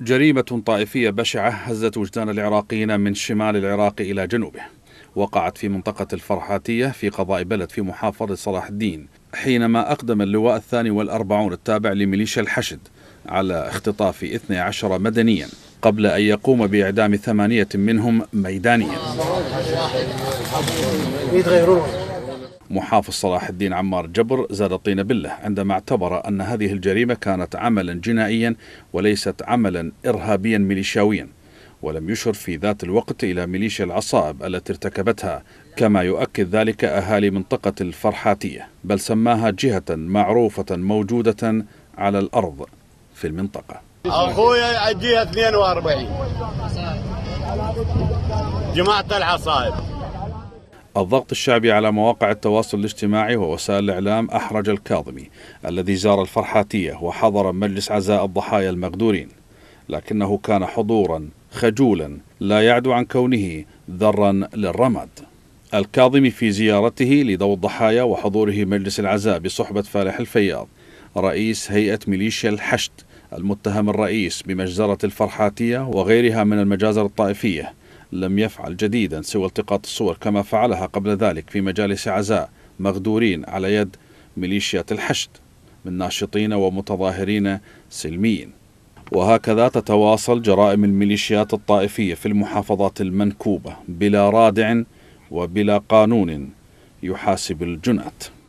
جريمة طائفية بشعة هزت وجدان العراقيين من شمال العراق إلى جنوبه وقعت في منطقة الفرحاتية في قضاء بلد في محافظة صلاح الدين حينما أقدم اللواء الثاني والأربعون التابع لميليشيا الحشد على اختطاف 12 مدنيا قبل أن يقوم بإعدام ثمانية منهم ميدانيا يتغيرون محافظ صلاح الدين عمار جبر زاد طين بله عندما اعتبر أن هذه الجريمة كانت عملا جنائيا وليست عملا إرهابيا ميليشياويا ولم يشر في ذات الوقت إلى ميليشيا العصائب التي ارتكبتها كما يؤكد ذلك أهالي منطقة الفرحاتية بل سماها جهة معروفة موجودة على الأرض في المنطقة اخويا الجهة 42 جماعة العصائب الضغط الشعبي على مواقع التواصل الاجتماعي ووسائل الإعلام أحرج الكاظمي الذي زار الفرحاتية وحضر مجلس عزاء الضحايا المغدورين لكنه كان حضورا خجولا لا يعدو عن كونه ذرا للرمد الكاظمي في زيارته لذوي الضحايا وحضوره مجلس العزاء بصحبة فالح الفياض رئيس هيئة ميليشيا الحشد المتهم الرئيس بمجزرة الفرحاتية وغيرها من المجازر الطائفية لم يفعل جديدا سوى التقاط الصور كما فعلها قبل ذلك في مجالس عزاء مغدورين على يد ميليشيات الحشد من ناشطين ومتظاهرين سلميين وهكذا تتواصل جرائم الميليشيات الطائفية في المحافظات المنكوبة بلا رادع وبلا قانون يحاسب الجنات